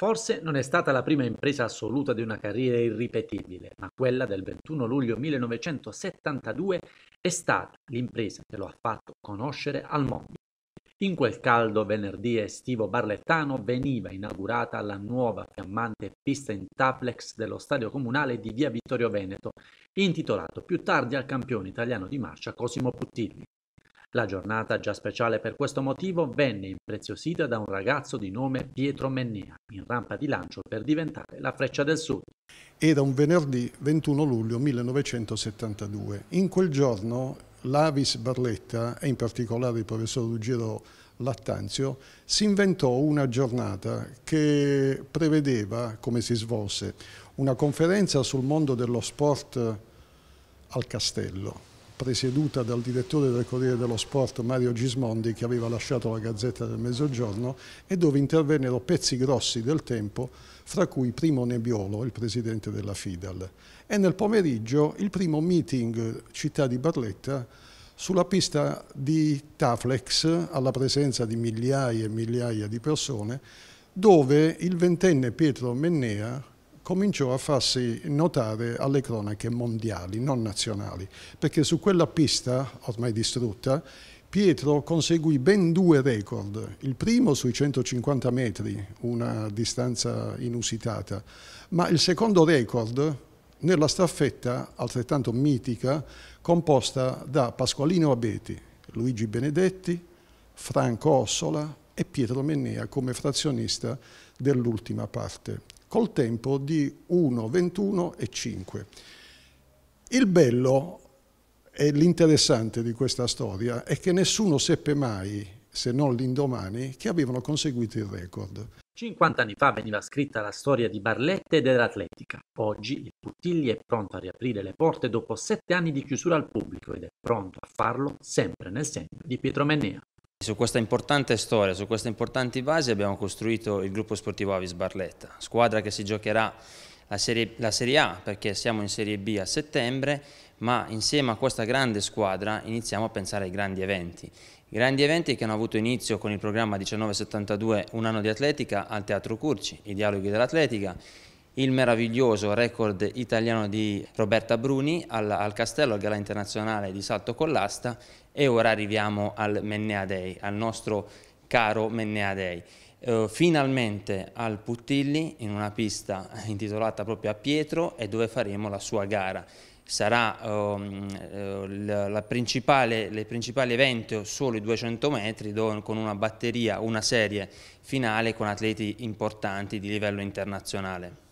Forse non è stata la prima impresa assoluta di una carriera irripetibile, ma quella del 21 luglio 1972 è stata l'impresa che lo ha fatto conoscere al mondo. In quel caldo venerdì estivo barlettano veniva inaugurata la nuova fiammante pista in taplex dello stadio comunale di via Vittorio Veneto, intitolato più tardi al campione italiano di marcia Cosimo Puttini. La giornata, già speciale per questo motivo, venne impreziosita da un ragazzo di nome Pietro Mennea, in rampa di lancio per diventare la Freccia del Sud. Era un venerdì 21 luglio 1972. In quel giorno l'Avis Barletta, e in particolare il professor Ruggero Lattanzio, si inventò una giornata che prevedeva, come si svolse, una conferenza sul mondo dello sport al castello presieduta dal direttore del Corriere dello Sport Mario Gismondi che aveva lasciato la Gazzetta del Mezzogiorno e dove intervennero pezzi grossi del tempo fra cui Primo Nebbiolo, il presidente della Fidal. E nel pomeriggio il primo meeting città di Barletta sulla pista di Taflex alla presenza di migliaia e migliaia di persone dove il ventenne Pietro Mennea cominciò a farsi notare alle cronache mondiali, non nazionali, perché su quella pista, ormai distrutta, Pietro conseguì ben due record, il primo sui 150 metri, una distanza inusitata, ma il secondo record nella staffetta altrettanto mitica composta da Pasqualino Abeti, Luigi Benedetti, Franco Ossola e Pietro Mennea come frazionista dell'ultima parte col tempo di 1, 21 e 5. Il bello e l'interessante di questa storia è che nessuno seppe mai, se non l'indomani, che avevano conseguito il record. 50 anni fa veniva scritta la storia di Barlette dell'Atletica. Oggi il Putigli è pronto a riaprire le porte dopo sette anni di chiusura al pubblico ed è pronto a farlo sempre nel segno di Pietro Mennea. Su questa importante storia, su queste importanti basi abbiamo costruito il gruppo sportivo Avis Barletta, squadra che si giocherà la serie, la serie, A perché siamo in Serie B a settembre, ma insieme a questa grande squadra iniziamo a pensare ai grandi eventi. Grandi eventi che hanno avuto inizio con il programma 1972 Un anno di atletica al Teatro Curci, i dialoghi dell'atletica, il meraviglioso record italiano di Roberta Bruni al, al Castello, al Gala Internazionale di Salto con l'Asta e ora arriviamo al Menneadei, al nostro caro Menneadei. Uh, eh, finalmente al Puttilli in una pista intitolata proprio a Pietro e dove faremo la sua gara. Sarà uh, la principale, il principale evento solo i 200 metri dove, con una batteria, una serie finale con atleti importanti di livello internazionale.